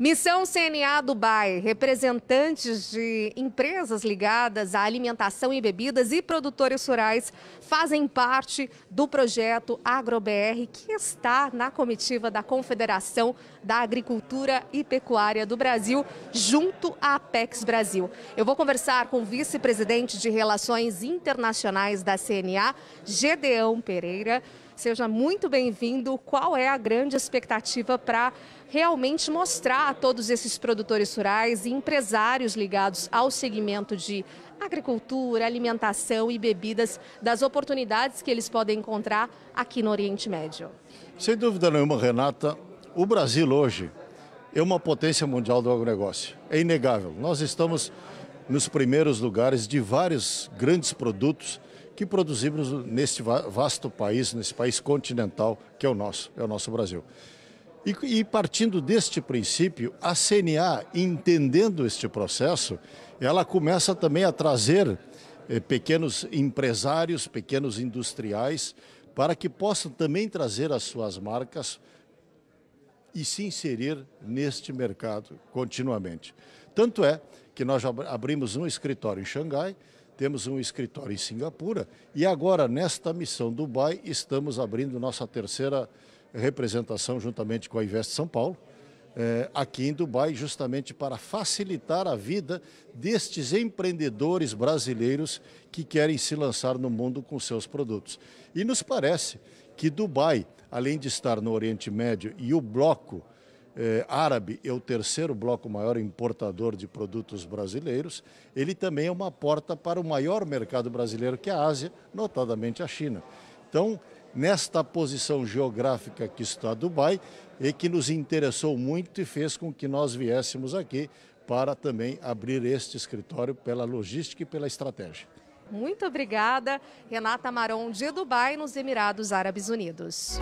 Missão CNA Dubai, representantes de empresas ligadas à alimentação e bebidas e produtores rurais fazem parte do projeto AgroBR, que está na comitiva da Confederação da Agricultura e Pecuária do Brasil, junto à Apex Brasil. Eu vou conversar com o vice-presidente de Relações Internacionais da CNA, Gedeão Pereira. Seja muito bem-vindo. Qual é a grande expectativa para realmente mostrar a todos esses produtores rurais e empresários ligados ao segmento de agricultura, alimentação e bebidas das oportunidades que eles podem encontrar aqui no Oriente Médio? Sem dúvida nenhuma, Renata, o Brasil hoje é uma potência mundial do agronegócio. É inegável. Nós estamos nos primeiros lugares de vários grandes produtos que produzimos neste vasto país, nesse país continental que é o nosso, é o nosso Brasil. E, e, partindo deste princípio, a CNA, entendendo este processo, ela começa também a trazer eh, pequenos empresários, pequenos industriais, para que possam também trazer as suas marcas e se inserir neste mercado continuamente. Tanto é que nós já abrimos um escritório em Xangai, temos um escritório em Singapura e agora, nesta missão Dubai, estamos abrindo nossa terceira representação juntamente com a Invest São Paulo, eh, aqui em Dubai, justamente para facilitar a vida destes empreendedores brasileiros que querem se lançar no mundo com seus produtos. E nos parece que Dubai, além de estar no Oriente Médio e o bloco eh, árabe é o terceiro bloco maior importador de produtos brasileiros, ele também é uma porta para o maior mercado brasileiro, que é a Ásia, notadamente a China. Então, nesta posição geográfica que está Dubai, e é que nos interessou muito e fez com que nós viéssemos aqui para também abrir este escritório pela logística e pela estratégia. Muito obrigada, Renata Maron, de Dubai, nos Emirados Árabes Unidos.